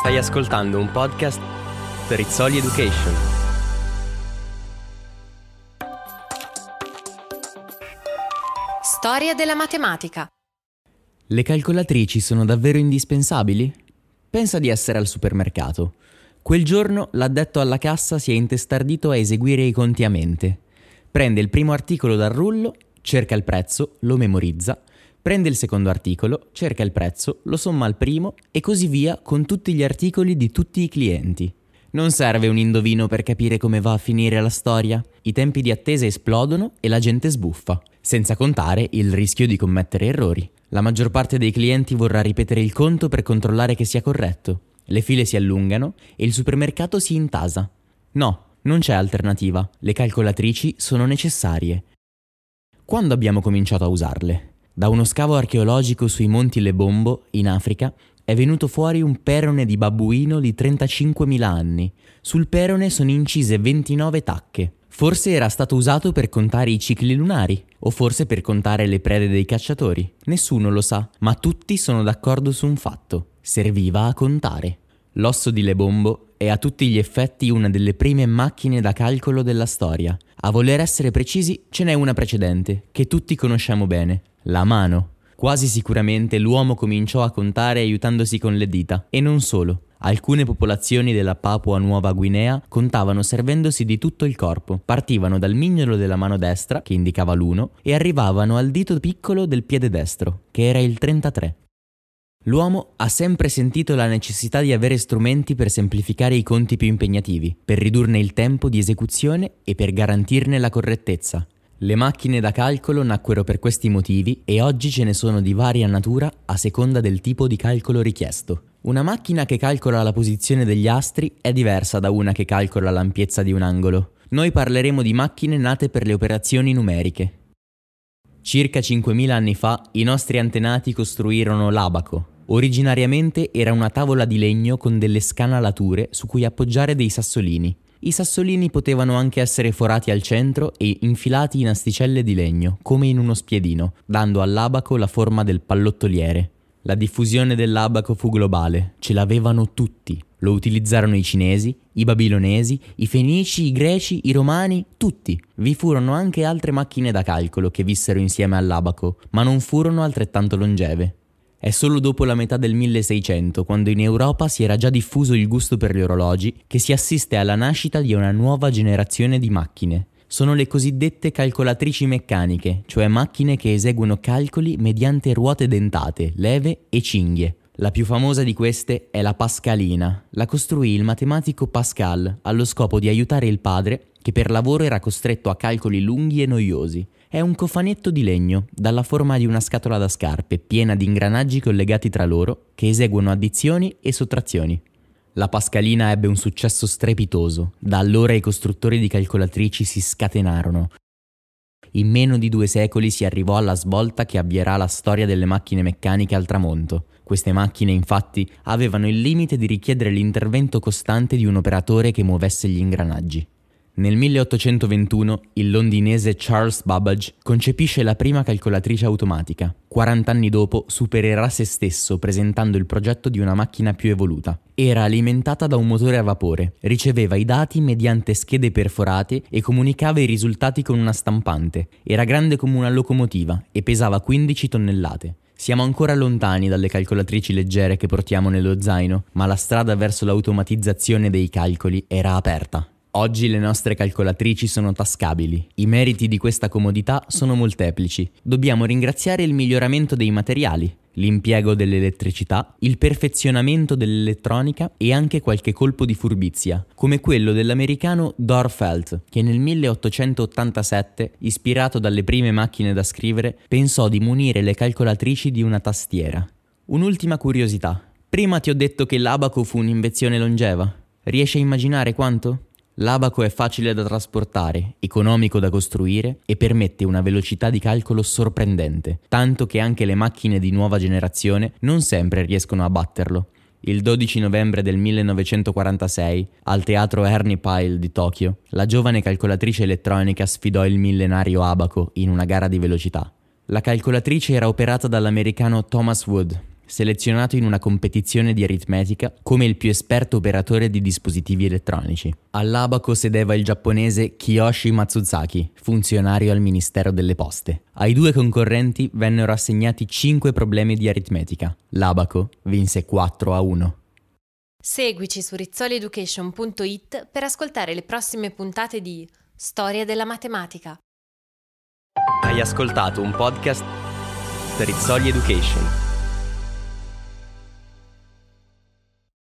Stai ascoltando un podcast Rizzoli Education. Storia della matematica. Le calcolatrici sono davvero indispensabili? Pensa di essere al supermercato. Quel giorno l'addetto alla cassa si è intestardito a eseguire i conti a mente. Prende il primo articolo dal rullo, cerca il prezzo, lo memorizza Prende il secondo articolo, cerca il prezzo, lo somma al primo e così via con tutti gli articoli di tutti i clienti. Non serve un indovino per capire come va a finire la storia. I tempi di attesa esplodono e la gente sbuffa, senza contare il rischio di commettere errori. La maggior parte dei clienti vorrà ripetere il conto per controllare che sia corretto. Le file si allungano e il supermercato si intasa. No, non c'è alternativa. Le calcolatrici sono necessarie. Quando abbiamo cominciato a usarle? Da uno scavo archeologico sui monti Lebombo, in Africa, è venuto fuori un perone di babuino di 35.000 anni. Sul perone sono incise 29 tacche. Forse era stato usato per contare i cicli lunari, o forse per contare le prede dei cacciatori. Nessuno lo sa, ma tutti sono d'accordo su un fatto. Serviva a contare. L'osso di Lebombo è a tutti gli effetti una delle prime macchine da calcolo della storia. A voler essere precisi, ce n'è una precedente, che tutti conosciamo bene, la mano. Quasi sicuramente l'uomo cominciò a contare aiutandosi con le dita, e non solo. Alcune popolazioni della Papua Nuova Guinea contavano servendosi di tutto il corpo. Partivano dal mignolo della mano destra, che indicava l'1, e arrivavano al dito piccolo del piede destro, che era il 33. L'uomo ha sempre sentito la necessità di avere strumenti per semplificare i conti più impegnativi, per ridurne il tempo di esecuzione e per garantirne la correttezza. Le macchine da calcolo nacquero per questi motivi e oggi ce ne sono di varia natura a seconda del tipo di calcolo richiesto. Una macchina che calcola la posizione degli astri è diversa da una che calcola l'ampiezza di un angolo. Noi parleremo di macchine nate per le operazioni numeriche. Circa 5.000 anni fa i nostri antenati costruirono l'abaco. Originariamente era una tavola di legno con delle scanalature su cui appoggiare dei sassolini. I sassolini potevano anche essere forati al centro e infilati in asticelle di legno, come in uno spiedino, dando all'abaco la forma del pallottoliere. La diffusione dell'abaco fu globale, ce l'avevano tutti. Lo utilizzarono i cinesi, i babilonesi, i fenici, i greci, i romani, tutti. Vi furono anche altre macchine da calcolo che vissero insieme all'abaco, ma non furono altrettanto longeve. È solo dopo la metà del 1600, quando in Europa si era già diffuso il gusto per gli orologi, che si assiste alla nascita di una nuova generazione di macchine, sono le cosiddette calcolatrici meccaniche, cioè macchine che eseguono calcoli mediante ruote dentate, leve e cinghie. La più famosa di queste è la Pascalina. La costruì il matematico Pascal allo scopo di aiutare il padre, che per lavoro era costretto a calcoli lunghi e noiosi. È un cofanetto di legno, dalla forma di una scatola da scarpe, piena di ingranaggi collegati tra loro, che eseguono addizioni e sottrazioni. La Pascalina ebbe un successo strepitoso, da allora i costruttori di calcolatrici si scatenarono. In meno di due secoli si arrivò alla svolta che avvierà la storia delle macchine meccaniche al tramonto. Queste macchine infatti avevano il limite di richiedere l'intervento costante di un operatore che muovesse gli ingranaggi. Nel 1821 il londinese Charles Babbage concepisce la prima calcolatrice automatica. 40 anni dopo supererà se stesso presentando il progetto di una macchina più evoluta. Era alimentata da un motore a vapore, riceveva i dati mediante schede perforate e comunicava i risultati con una stampante. Era grande come una locomotiva e pesava 15 tonnellate. Siamo ancora lontani dalle calcolatrici leggere che portiamo nello zaino, ma la strada verso l'automatizzazione dei calcoli era aperta. Oggi le nostre calcolatrici sono tascabili, i meriti di questa comodità sono molteplici. Dobbiamo ringraziare il miglioramento dei materiali, l'impiego dell'elettricità, il perfezionamento dell'elettronica e anche qualche colpo di furbizia, come quello dell'americano Dorfeld, che nel 1887, ispirato dalle prime macchine da scrivere, pensò di munire le calcolatrici di una tastiera. Un'ultima curiosità. Prima ti ho detto che l'abaco fu un'invenzione longeva. Riesci a immaginare quanto? L'abaco è facile da trasportare, economico da costruire e permette una velocità di calcolo sorprendente, tanto che anche le macchine di nuova generazione non sempre riescono a batterlo. Il 12 novembre del 1946, al teatro Ernie Pyle di Tokyo, la giovane calcolatrice elettronica sfidò il millenario abaco in una gara di velocità. La calcolatrice era operata dall'americano Thomas Wood, selezionato in una competizione di aritmetica come il più esperto operatore di dispositivi elettronici. All'abaco sedeva il giapponese Kiyoshi Matsuzaki, funzionario al Ministero delle Poste. Ai due concorrenti vennero assegnati 5 problemi di aritmetica. L'abaco vinse 4 a 1. Seguici su rizzolieducation.it per ascoltare le prossime puntate di Storia della matematica. Hai ascoltato un podcast Rizzoli Education.